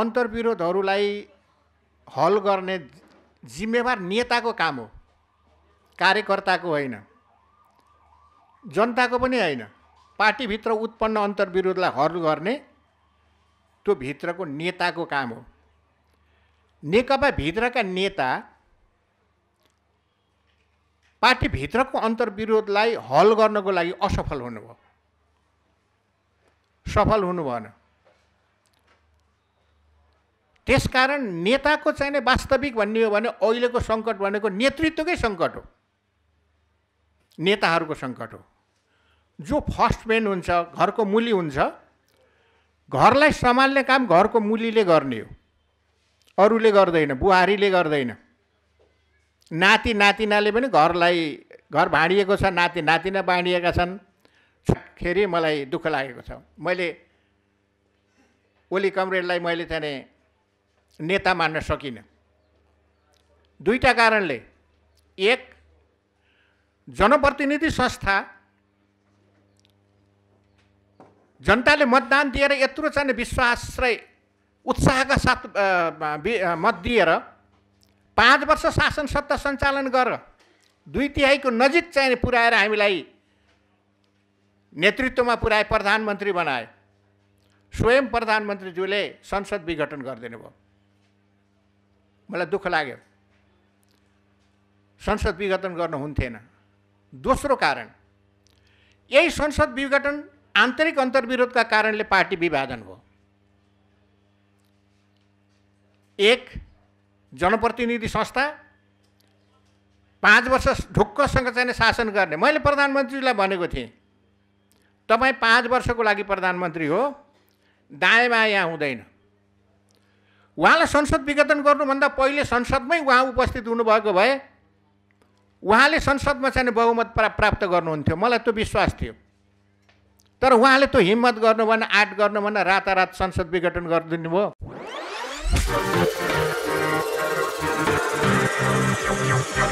अन्तर्विरोधहरूलाई हल गर्ने जिम्मेवार नेताको काम हो कार्यकर्ताको होइन जनताको पनि होइन पार्टीभित्र उत्पन्न अन्तर्विरोधलाई हल गर्ने त्यो भित्रको नेताको काम हो नेकपाभित्रका नेता पार्टीभित्रको अन्तर्विरोधलाई हल गर्नको लागि असफल हुनुभयो सफल हुनु भएन त्यसकारण नेताको चाहिँ वास्तविक भन्ने हो भने अहिलेको सङ्कट भनेको नेतृत्वकै सङ्कट हो नेताहरूको सङ्कट हो जो फर्स्ट मेन हुन्छ घरको मुली हुन्छ घरलाई सम्हाल्ने काम घरको मुलीले गर्ने हो अरूले गर्दैन बुहारीले गर्दैन नाति नातिनाले पनि घरलाई घर भाँडिएको छ नाति नातिना बाँडिएका छन् खेरि मलाई दुःख लागेको छ मैले ओली कमरेडलाई मैले चाहिँ नेता मान्न सकिनँ दुईवटा कारणले एक जनप्रतिनिधि संस्था जनताले मतदान दिएर यत्रो चाहिँ विश्वास र उत्साहका साथ मत दिएर पाँच वर्ष शासन सत्ता सञ्चालन गरेर दुई तिहाईको नजिक चाहिँ पुऱ्याएर हामीलाई नेतृत्वमा पुऱ्याए प्रधानमन्त्री बनाए स्वयं प्रधानमन्त्रीज्यूले संसद विघटन गरिदिनु भयो मलाई दुःख लाग्यो संसद विघटन गर्नु हुन्थेन दोस्रो कारण यही संसद विघटन आन्तरिक अन्तर्विरोधका कारणले पार्टी विभाजन हो एक जनप्रतिनिधि संस्था पाँच वर्ष ढुक्कसँग चाहिँ शासन गर्ने मैले प्रधानमन्त्रीलाई भनेको थिएँ तपाईँ पाँच वर्षको लागि प्रधानमन्त्री हो दायाँ बायाँ यहाँ हुँदैन उहाँलाई संसद विघटन गर्नुभन्दा पहिले संसदमै उहाँ उपस्थित हुनुभएको भए उहाँले संसदमा चाहिँ बहुमत प्रा प्राप्त गर्नुहुन्थ्यो मलाई त्यो विश्वास थियो तर उहाँले त्यो हिम्मत गर्नु भएन आँट गर्नु भएन रातारात संसद विघटन गरिदिनु भयो